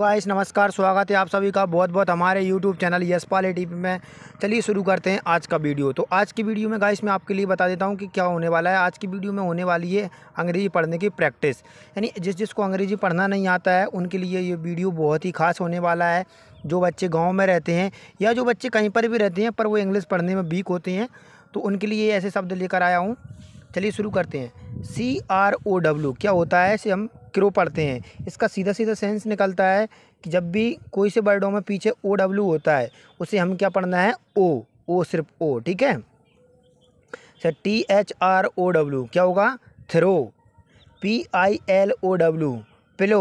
guys नमस्कार स्वागत है आप सभी का बहुत बहुत हमारे यूट्यूब चैनल यशपाल ए में चलिए शुरू करते हैं आज का वीडियो तो आज की वीडियो में गाइस मैं आपके लिए बता देता हूँ कि क्या होने वाला है आज की वीडियो में होने वाली है अंग्रेजी पढ़ने की प्रैक्टिस यानी जिस जिसको अंग्रेजी पढ़ना नहीं आता है उनके लिए ये वीडियो बहुत ही खास होने वाला है जो बच्चे गाँव में रहते हैं या जो बच्चे कहीं पर भी रहते हैं पर वो इंग्लिश पढ़ने में वीक होते हैं तो उनके लिए ऐसे शब्द लेकर आया हूँ चलिए शुरू करते हैं सी आर ओ डब्ल्यू क्या होता है इसे हम क्रो पढ़ते हैं इसका सीधा सीधा सेंस निकलता है कि जब भी कोई से वर्डों में पीछे ओ डब्ल्यू होता है उसे हम क्या पढ़ना है ओ ओ सिर्फ ओ ठीक है sir T H R O W क्या होगा throw P I L O W pillow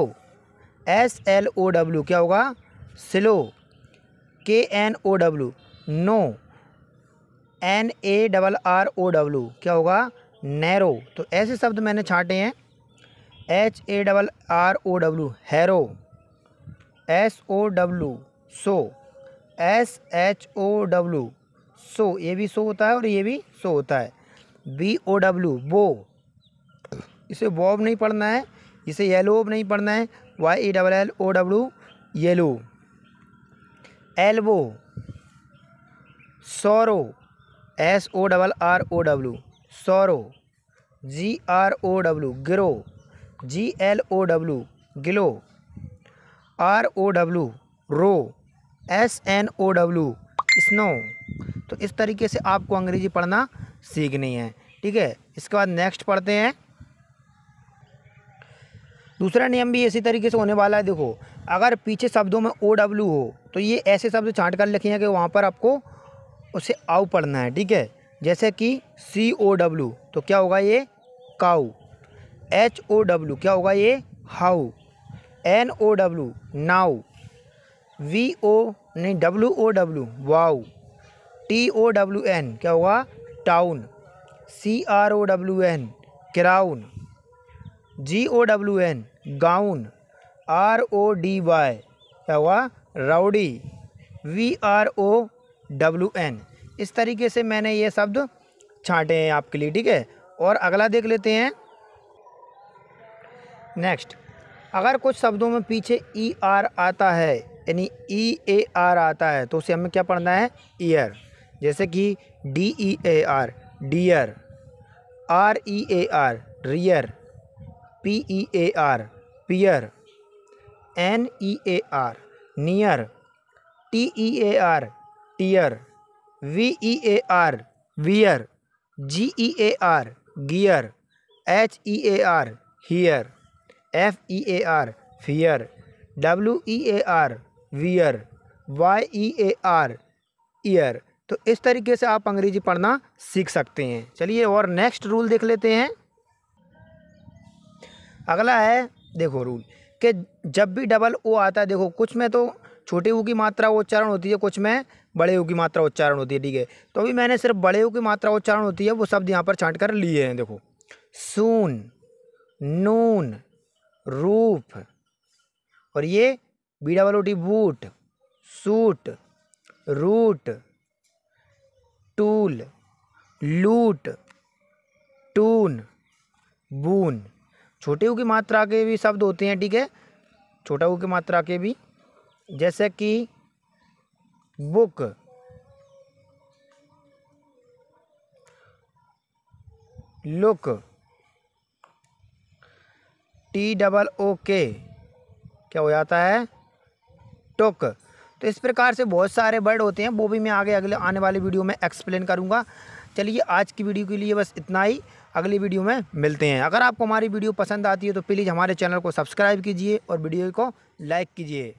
S L O W क्या होगा slow K N O W know N A double R O W क्या होगा नैरो तो ऐसे शब्द मैंने छाँटे हैं H A double R O W harrow S O W sow S H O W show ये भी सो होता है और ये भी सो होता है बी ओ डब्ल्यू बो इसे वॉब नहीं पढ़ना है इसे येलोब नहीं पढ़ना है Y E double L O W yellow elbow sorrow S O double R O W sorrow G R O W grow G L O W glow R O W row S N O W snow तो इस तरीके से आपको अंग्रेजी पढ़ना सीखनी है ठीक है इसके बाद नेक्स्ट पढ़ते हैं दूसरा नियम भी इसी तरीके से होने वाला है देखो अगर पीछे शब्दों में ओ डब्ल्यू हो तो ये ऐसे शब्द छांट कर लिखे हैं कि वहाँ पर आपको उसे आउ पढ़ना है ठीक है जैसे कि सी ओ डब्ल्यू तो क्या होगा ये काउ एच ओ डब्लू क्या होगा ये how N O W now V O नहीं W O W wow T O W N क्या होगा town C R O W N crown G O W N gown R O D Y क्या हुआ rowdy V R O W N इस तरीके से मैंने ये शब्द छाँटे हैं आपके लिए ठीक है और अगला देख लेते हैं नेक्स्ट अगर कुछ शब्दों में पीछे ई e, आर आता है यानी ई ए आर आता है तो उसे हमें क्या पढ़ना है ईयर जैसे कि D E A R dear R E A R rear P E A R pear N E A R near T E A R tear V E A R veer G E A R gear H E A R hear F E A R fear W E A R wear Y E A R year तो इस तरीके से आप अंग्रेजी पढ़ना सीख सकते हैं चलिए और नेक्स्ट रूल देख लेते हैं अगला है देखो रूल कि जब भी डबल ओ आता है देखो कुछ में तो छोटे ऊ की मात्रा उच्चारण होती है कुछ में बड़े ऊ की मात्रा उच्चारण होती है ठीक है तो अभी मैंने सिर्फ बड़े ऊ की मात्रा उच्चारण होती है वो शब्द यहाँ पर छाँट कर लिए हैं देखो सून नून रूप और ये बी वालोटी T boot suit root tool loot toon boon छोटे ऊ की मात्रा के भी शब्द होते हैं ठीक है छोटा ऊ की मात्रा के भी जैसे कि book look T double O K क्या हो जाता है टुक तो इस प्रकार से बहुत सारे वर्ड होते हैं वो भी मैं आगे अगले आने वाली वीडियो में एक्सप्लेन करूँगा चलिए आज की वीडियो के लिए बस इतना ही अगली वीडियो में मिलते हैं अगर आपको हमारी वीडियो पसंद आती है तो प्लीज़ हमारे चैनल को सब्सक्राइब कीजिए और वीडियो को लाइक कीजिए